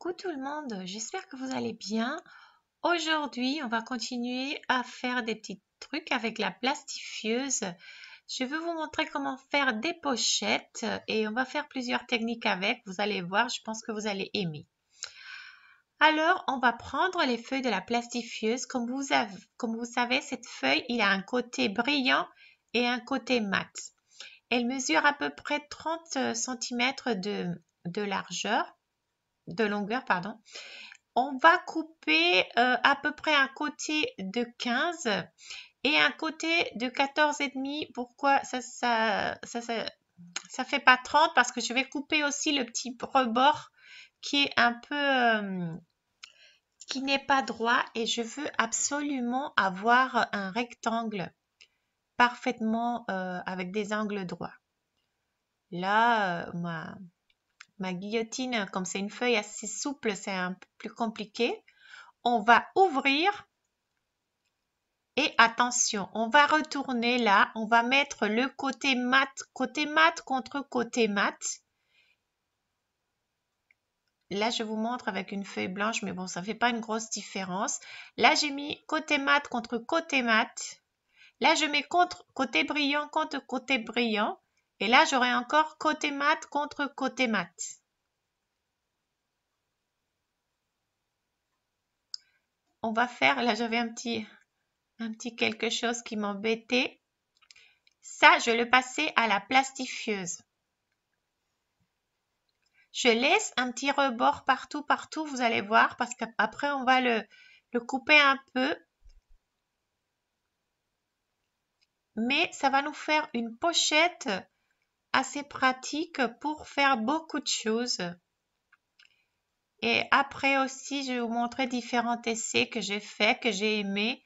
coucou tout le monde, j'espère que vous allez bien. Aujourd'hui, on va continuer à faire des petits trucs avec la plastifieuse. Je veux vous montrer comment faire des pochettes et on va faire plusieurs techniques avec. Vous allez voir, je pense que vous allez aimer. Alors, on va prendre les feuilles de la plastifieuse. Comme vous, comme vous savez, cette feuille, il a un côté brillant et un côté mat. Elle mesure à peu près 30 euh, cm de, de largeur de longueur, pardon. On va couper euh, à peu près un côté de 15 et un côté de 14,5. Pourquoi ça ça, ça, ça, ça, fait pas 30 Parce que je vais couper aussi le petit rebord qui est un peu... Euh, qui n'est pas droit et je veux absolument avoir un rectangle parfaitement euh, avec des angles droits. Là, moi ma guillotine, comme c'est une feuille assez souple, c'est un peu plus compliqué. On va ouvrir et attention, on va retourner là, on va mettre le côté mat, côté mat contre côté mat. Là, je vous montre avec une feuille blanche, mais bon, ça ne fait pas une grosse différence. Là, j'ai mis côté mat contre côté mat. Là, je mets contre côté brillant contre côté brillant. Et là, j'aurai encore côté mat contre côté mat. On va faire, là j'avais un petit, un petit quelque chose qui m'embêtait. Ça, je le passais à la plastifieuse. Je laisse un petit rebord partout, partout, vous allez voir, parce qu'après, on va le couper un peu. Mais ça va nous faire une pochette assez pratique pour faire beaucoup de choses. Et après aussi, je vais vous montrer différents essais que j'ai faits, que j'ai aimés.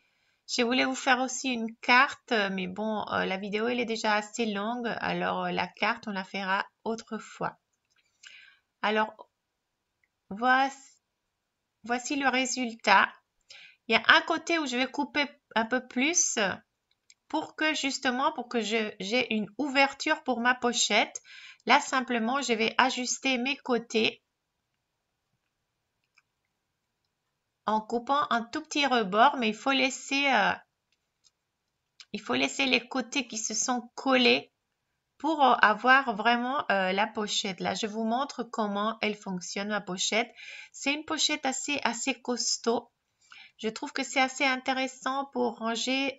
Je voulais vous faire aussi une carte, mais bon, euh, la vidéo, elle est déjà assez longue, alors euh, la carte, on la fera autrefois. Alors, voici, voici le résultat. Il y a un côté où je vais couper un peu plus pour que justement, pour que j'ai une ouverture pour ma pochette, là simplement, je vais ajuster mes côtés en coupant un tout petit rebord, mais il faut laisser, euh, il faut laisser les côtés qui se sont collés pour euh, avoir vraiment euh, la pochette. Là, je vous montre comment elle fonctionne, ma pochette. C'est une pochette assez, assez costaud. Je trouve que c'est assez intéressant pour ranger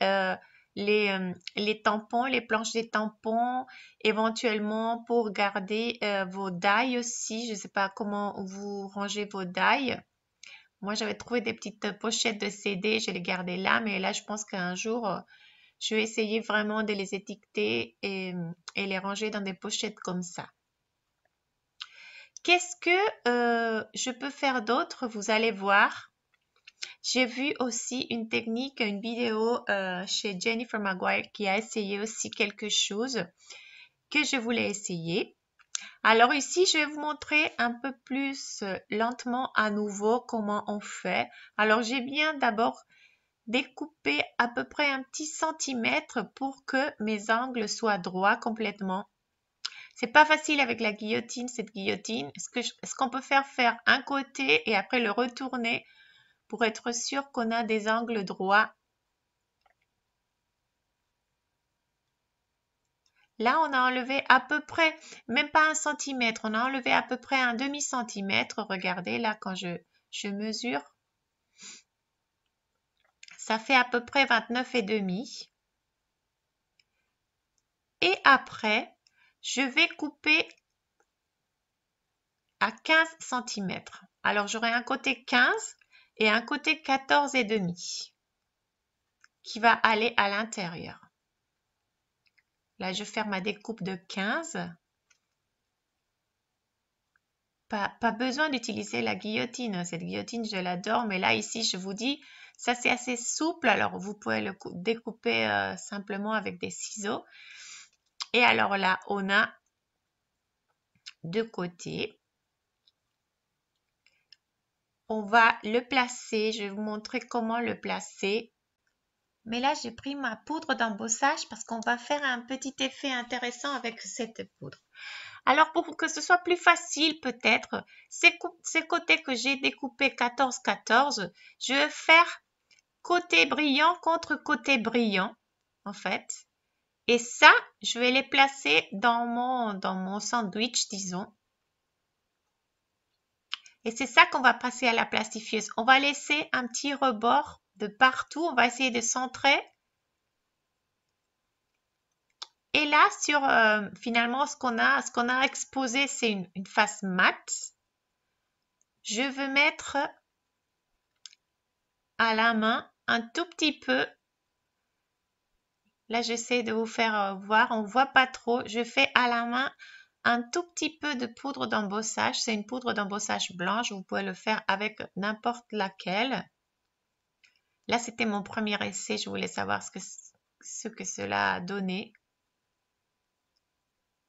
euh, les, tampons, les planches des tampons, éventuellement pour garder euh, vos dailles aussi. Je ne sais pas comment vous rangez vos dailles. Moi, j'avais trouvé des petites pochettes de CD, je les gardais là, mais là, je pense qu'un jour, euh, je vais essayer vraiment de les étiqueter et, les ranger dans des pochettes comme ça. Qu'est-ce que je peux faire d'autre Vous allez voir. J'ai vu aussi une technique, une vidéo euh, chez Jennifer Maguire qui a essayé aussi quelque chose que je voulais essayer. Alors ici, je vais vous montrer un peu plus euh, lentement à nouveau comment on fait. Alors j'ai bien d'abord découpé à peu près un petit centimètre pour que mes angles soient droits complètement. C'est pas facile avec la guillotine, cette guillotine. Est-ce qu'on peut faire faire un côté et après le retourner pour être sûr qu'on a des angles droits. Là, on a enlevé à peu près, même pas un centimètre, on a enlevé à peu près un demi-centimètre. Regardez là quand je, je mesure. Ça fait à peu près 29 et demi. Et après, je vais couper à 15 cm. Alors, j'aurai un côté 15 et un côté 14 et demi qui va aller à l'intérieur. Là, je ferme ma découpe de 15. Pas, pas besoin d'utiliser la guillotine. Hein. Cette guillotine, je l'adore, mais là, ici, je vous dis, ça, c'est assez souple. Alors, vous pouvez le découper euh, simplement avec des ciseaux. Et alors là, on a deux côtés on va le placer. Je vais vous montrer comment le placer. Mais là, j'ai pris ma poudre d'embossage parce qu'on va faire un petit effet intéressant avec cette poudre. Alors, pour que ce soit plus facile peut-être, ces, ces, côtés que j'ai découpés 14-14, je vais faire côté brillant contre côté brillant, en fait. Et ça, je vais les placer dans mon, dans mon sandwich, disons. Et c'est ça qu'on va passer à la plastifieuse. On va laisser un petit rebord de partout. On va essayer de centrer. Et là, sur euh, finalement, ce qu'on a, exposé, c'est une, face mat. Je veux mettre à la main un tout petit peu. Là, j'essaie de vous faire euh, voir. On voit pas trop. Je fais à la main un tout petit peu de poudre d'embossage. C'est une poudre d'embossage blanche. Vous pouvez le faire avec n'importe laquelle. Là, c'était mon premier essai. Je voulais savoir ce que, ce que cela a donné.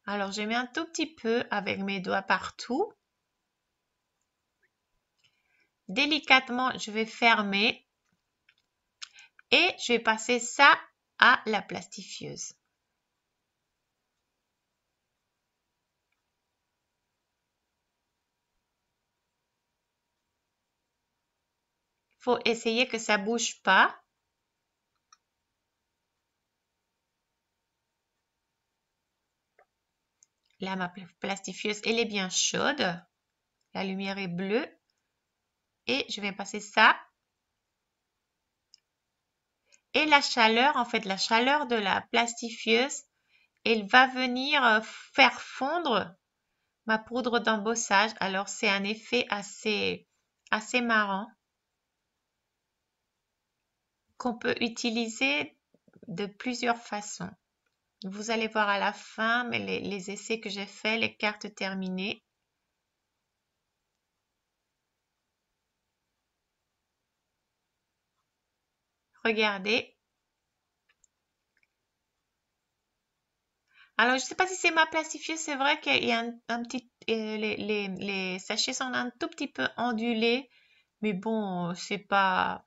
Alors, j'ai mis un tout petit peu avec mes doigts partout. Délicatement, je vais fermer et je vais passer ça à la plastifieuse. faut essayer que ça bouge pas. Là, ma plastifieuse, elle est bien chaude. La lumière est bleue. Et je vais passer ça. Et la chaleur, en fait, la chaleur de la plastifieuse, elle va venir euh, faire fondre ma poudre d'embossage. Alors, c'est un effet assez, assez marrant qu'on peut utiliser de plusieurs façons. Vous allez voir à la fin, mais les, essais que j'ai faits, les cartes terminées. Regardez. Alors, je ne sais pas si c'est ma plastifié. C'est vrai qu'il y a un, petit... Euh, les, les, sachets sont un tout petit peu ondulés. Mais bon, c'est pas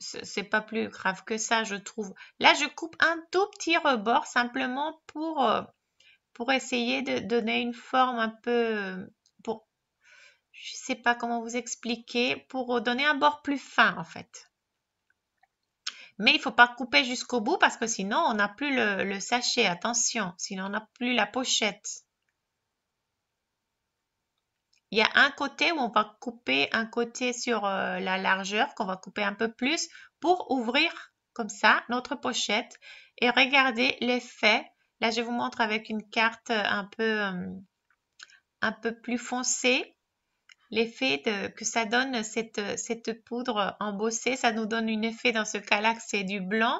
c'est pas plus grave que ça, je trouve. Là, je coupe un tout petit rebord simplement pour, euh, pour essayer de donner une forme un peu, euh, pour, je sais pas comment vous expliquer, pour donner un bord plus fin en fait. Mais il faut pas couper jusqu'au bout parce que sinon on n'a plus le, le sachet, attention, sinon on n'a plus la pochette il y a un côté où on va couper un côté sur euh, la largeur, qu'on va couper un peu plus pour ouvrir comme ça notre pochette et regardez l'effet. Là, je vous montre avec une carte euh, un peu, euh, un peu plus foncée l'effet que ça donne cette, cette poudre embossée. Ça nous donne un effet dans ce cas-là que c'est du blanc.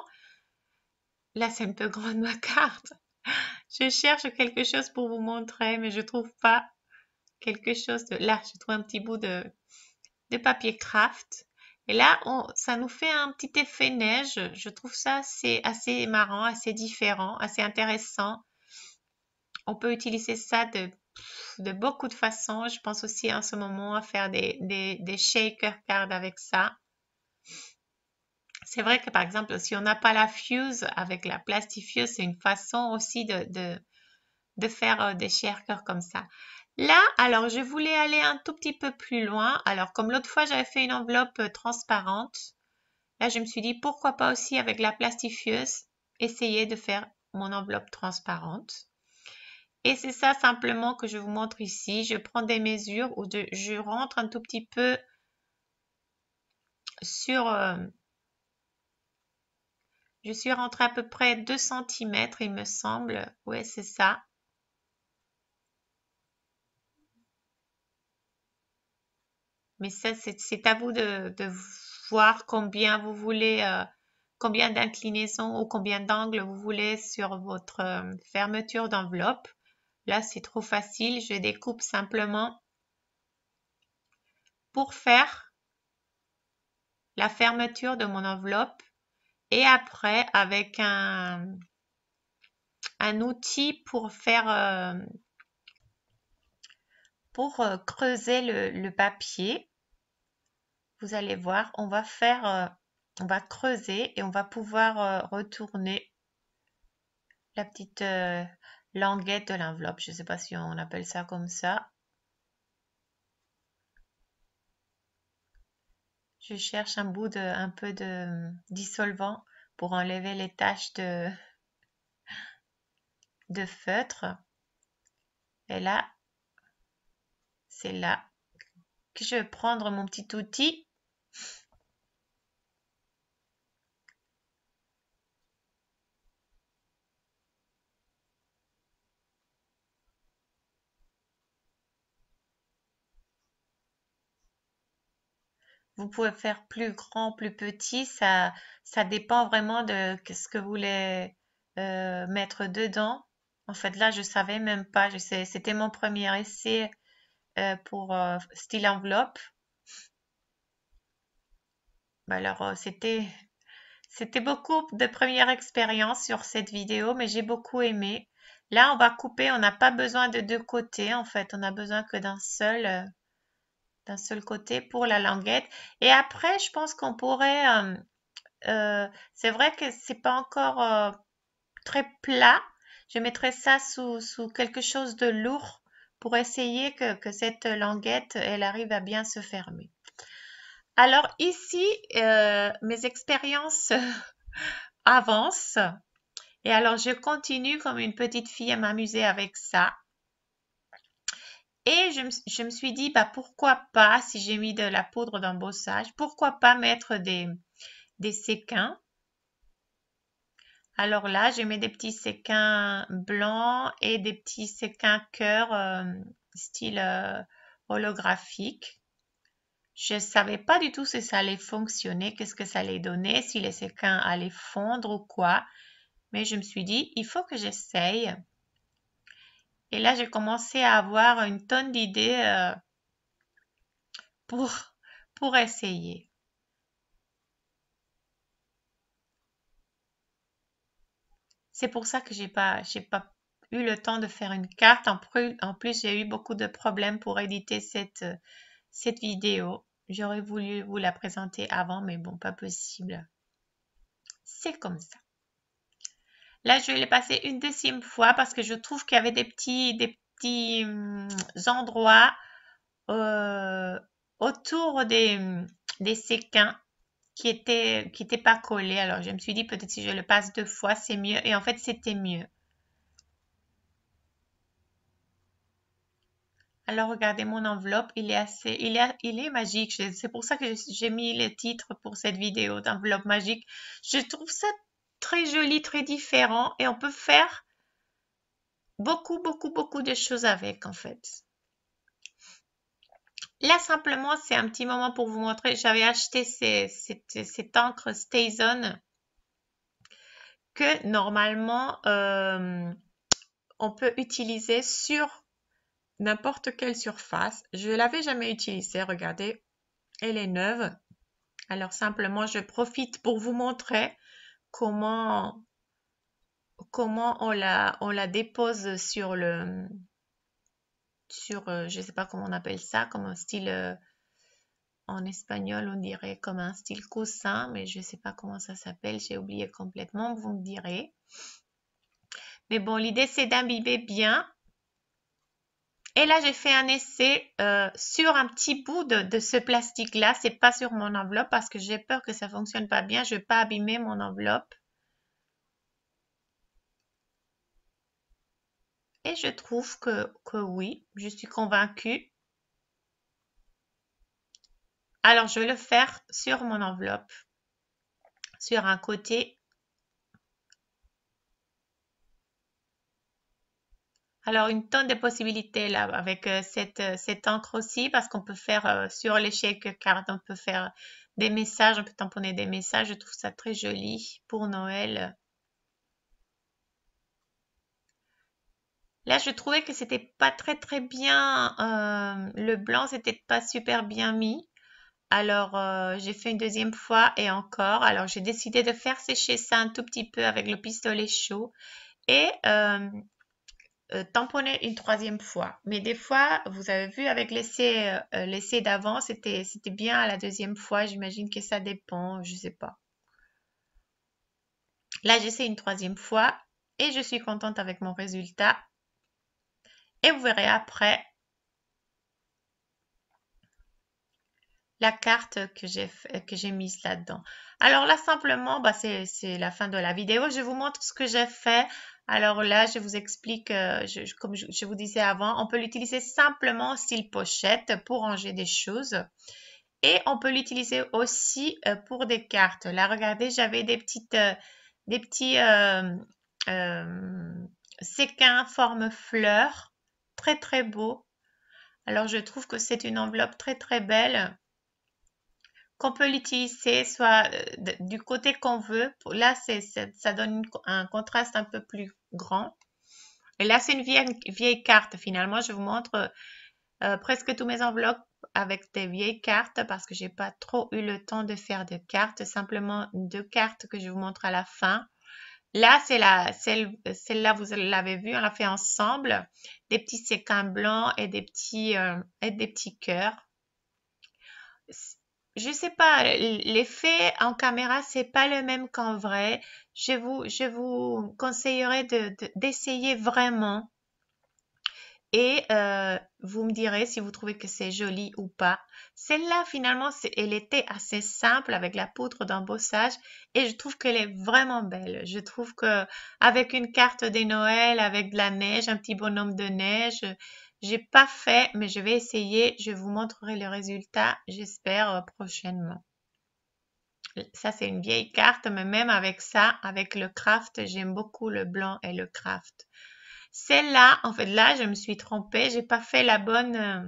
Là, c'est un peu grande ma carte. Je cherche quelque chose pour vous montrer, mais je trouve pas quelque chose de... Là, je trouve un petit bout de, papier craft. Et là, ça nous fait un petit effet neige. Je trouve ça assez, assez marrant, assez différent, assez intéressant. On peut utiliser ça de, beaucoup de façons. Je pense aussi en ce moment à faire des, des, shaker cards avec ça. C'est vrai que par exemple, si on n'a pas la fuse avec la plastifieuse, c'est une façon aussi de, de, de faire euh, des shaker comme ça. Là, alors, je voulais aller un tout petit peu plus loin. Alors, comme l'autre fois, j'avais fait une enveloppe euh, transparente. Là, je me suis dit, pourquoi pas aussi avec la plastifieuse, essayer de faire mon enveloppe transparente. Et c'est ça simplement que je vous montre ici. Je prends des mesures ou de, je rentre un tout petit peu sur... Euh, je suis rentrée à peu près 2 cm, il me semble. Ouais, c'est ça. Mais ça, c'est à vous de, de, voir combien vous voulez, euh, combien d'inclinaisons ou combien d'angles vous voulez sur votre euh, fermeture d'enveloppe. Là, c'est trop facile. Je découpe simplement pour faire la fermeture de mon enveloppe. Et après, avec un, un outil pour faire... Euh, pour creuser le, papier vous allez voir, on va faire, euh, on va creuser et on va pouvoir euh, retourner la petite euh, languette de l'enveloppe. Je ne sais pas si on appelle ça comme ça. Je cherche un bout de, un peu de dissolvant pour enlever les taches de, de feutre. Et là, c'est là que je vais prendre mon petit outil Vous pouvez faire plus grand, plus petit, ça, ça dépend vraiment de ce que vous voulez euh, mettre dedans. En fait, là, je savais même pas. je C'était mon premier essai euh, pour euh, style enveloppe. Bah, alors, c'était c'était beaucoup de première expérience sur cette vidéo, mais j'ai beaucoup aimé. Là, on va couper. On n'a pas besoin de deux côtés. En fait, on a besoin que d'un seul d'un seul côté pour la languette. Et après, je pense qu'on pourrait... c'est vrai que c'est pas encore très plat. Je mettrais ça sous, sous, quelque chose de lourd pour essayer que, que, cette languette, elle arrive à bien se fermer. Alors ici, mes expériences avancent. Et alors, je continue comme une petite fille à m'amuser avec ça. Et je me, suis dit, bah, pourquoi pas, si j'ai mis de la poudre d'embossage, pourquoi pas mettre des, des séquins. Alors là, j'ai mis des petits séquins blancs et des petits séquins cœur euh, style euh, holographique. Je ne savais pas du tout si ça allait fonctionner, qu'est-ce que ça allait donner, si les séquins allaient fondre ou quoi. Mais je me suis dit, il faut que j'essaye. Et là, j'ai commencé à avoir une tonne d'idées euh, pour, pour essayer. C'est pour ça que j'ai pas, j'ai pas eu le temps de faire une carte. En plus, en plus j'ai eu beaucoup de problèmes pour éditer cette, cette vidéo. J'aurais voulu vous la présenter avant, mais bon, pas possible. C'est comme ça. Là, je vais le passer une deuxième fois parce que je trouve qu'il y avait des petits, des petits hum, endroits euh, autour des, hum, des séquins qui n'étaient qui pas collés. Alors, je me suis dit, peut-être si je le passe deux fois, c'est mieux. Et en fait, c'était mieux. Alors regardez mon enveloppe, il est assez, il est, il est magique. C'est pour ça que j'ai mis le titre pour cette vidéo d'enveloppe magique. Je trouve ça très joli, très différent et on peut faire beaucoup, beaucoup, beaucoup de choses avec en fait. Là, simplement, c'est un petit moment pour vous montrer. J'avais acheté ces, cette, encre Stayzone que normalement, euh, on peut utiliser sur n'importe quelle surface. Je l'avais jamais utilisée, regardez. Elle est neuve. Alors, simplement, je profite pour vous montrer comment, comment on, la, on la dépose sur le, sur, euh, je sais pas comment on appelle ça, comme un style, euh, en espagnol, on dirait comme un style coussin, mais je sais pas comment ça s'appelle, j'ai oublié complètement, vous me direz. Mais bon, l'idée c'est d'imbiber bien et là, j'ai fait un essai euh, sur un petit bout de, ce plastique-là. C'est pas sur mon enveloppe parce que j'ai peur que ça fonctionne pas bien. Je vais pas abîmer mon enveloppe. Et je trouve que, que oui, je suis convaincue. Alors, je vais le faire sur mon enveloppe, sur un côté Alors, une tonne de possibilités là avec euh, cette, euh, cette encre aussi, parce qu'on peut faire euh, sur l'échec card on peut faire des messages, on peut tamponner des messages. Je trouve ça très joli pour Noël. Là, je trouvais que c'était pas très très bien. le blanc, c'était pas super bien mis. Alors, j'ai fait une deuxième fois et encore. Alors, j'ai décidé de faire sécher ça un tout petit peu avec le pistolet chaud. Et euh, tamponner une troisième fois. Mais des fois, vous avez vu avec euh, euh, l'essai, d'avant, c'était, c'était bien à la deuxième fois. J'imagine que ça dépend, je ne sais pas. Là, j'essaie une troisième fois et je suis contente avec mon résultat. Et vous verrez après la carte que j'ai que j'ai mise là-dedans. Alors là simplement, bah, c'est la fin de la vidéo. Je vous montre ce que j'ai fait alors là, je vous explique, euh, comme je, vous disais avant, on peut l'utiliser simplement style pochette pour ranger des choses. Et on peut l'utiliser aussi euh, pour des cartes. Là, regardez, j'avais des petites, euh, des petits séquins forme fleur. Très, très beau. Alors, je trouve que c'est une enveloppe très, très belle qu'on peut l'utiliser soit euh, du côté qu'on veut. Là, c'est, ça donne un contraste un peu plus grand. Et là, c'est une vieille, carte. Finalement, je vous montre euh, euh, presque tous mes enveloppes avec des vieilles cartes parce que j'ai pas trop eu le temps de faire de cartes. Simplement deux cartes que je vous montre à la fin. Là, c'est la, celle-là, vous l'avez vu, on l'a fait ensemble. Des petits séquins blancs et des petits, et des petits cœurs je sais pas, l'effet en caméra, c'est pas le même qu'en vrai. Je vous, je vous conseillerais d'essayer de, vraiment. Et euh, vous me direz si vous trouvez que c'est joli ou pas. Celle-là, finalement, elle était assez simple avec la poudre d'embossage et je trouve qu'elle est vraiment belle. Je trouve que avec une carte des Noël, avec de la neige, un petit bonhomme de neige, j'ai pas fait, mais je vais essayer. Je vous montrerai le résultat, j'espère, euh, prochainement. Ça, c'est une vieille carte, mais même avec ça, avec le craft, j'aime beaucoup le blanc et le craft. Celle-là, en fait, là, je me suis trompée. J'ai pas fait la bonne, euh,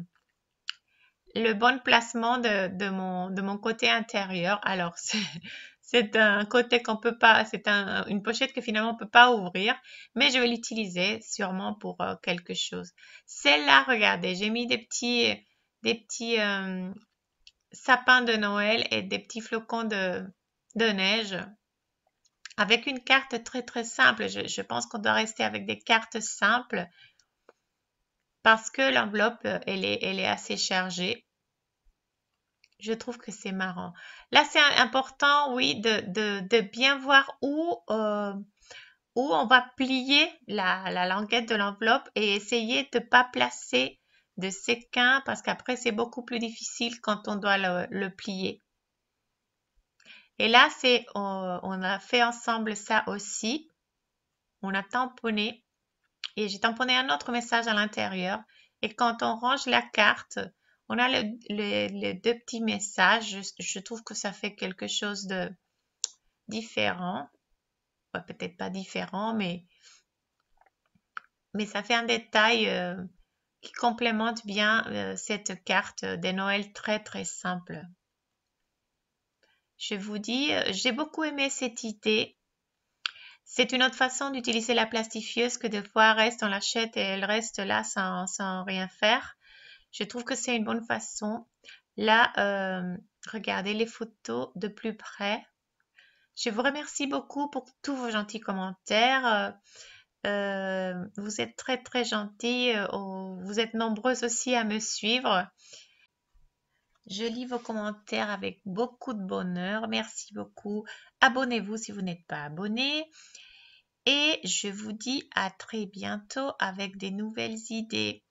le bon placement de, mon, de mon côté intérieur. Alors, c'est un côté qu'on peut pas, c'est une pochette que finalement on peut pas ouvrir, mais je vais l'utiliser sûrement pour euh, quelque chose. Celle-là, regardez, j'ai mis des petits, des petits euh, sapins de Noël et des petits flocons de, de neige avec une carte très très simple. Je, pense qu'on doit rester avec des cartes simples parce que l'enveloppe, euh, elle est assez chargée je trouve que c'est marrant. Là, c'est important, oui, de, bien voir où, euh, on va plier la, languette de l'enveloppe et essayer de ne pas placer de séquins parce qu'après, c'est beaucoup plus difficile quand on doit le, plier. Et là, c'est on, a fait ensemble ça aussi. On a tamponné et j'ai tamponné un autre message à l'intérieur. Et quand on range la carte, on a les, deux petits messages. Je, trouve que ça fait quelque chose de différent. Peut-être pas différent, mais, mais ça fait un détail euh, qui complémente bien euh, cette carte de Noël très très simple. Je vous dis, euh, j'ai beaucoup aimé cette idée. C'est une autre façon d'utiliser la plastifieuse que des fois reste, on l'achète et elle reste là sans, sans rien faire. Je trouve que c'est une bonne façon. Là, euh, regardez les photos de plus près. Je vous remercie beaucoup pour tous vos gentils commentaires. Euh, euh, vous êtes très très gentils. Vous êtes nombreuses aussi à me suivre. Je lis vos commentaires avec beaucoup de bonheur. Merci beaucoup. Abonnez-vous si vous n'êtes pas abonné. Et je vous dis à très bientôt avec des nouvelles idées.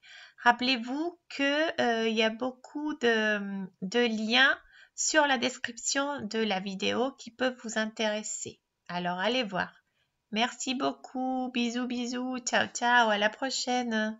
Rappelez-vous qu'il euh, y a beaucoup de, de liens sur la description de la vidéo qui peuvent vous intéresser. Alors allez voir. Merci beaucoup. Bisous, bisous. Ciao, ciao. À la prochaine.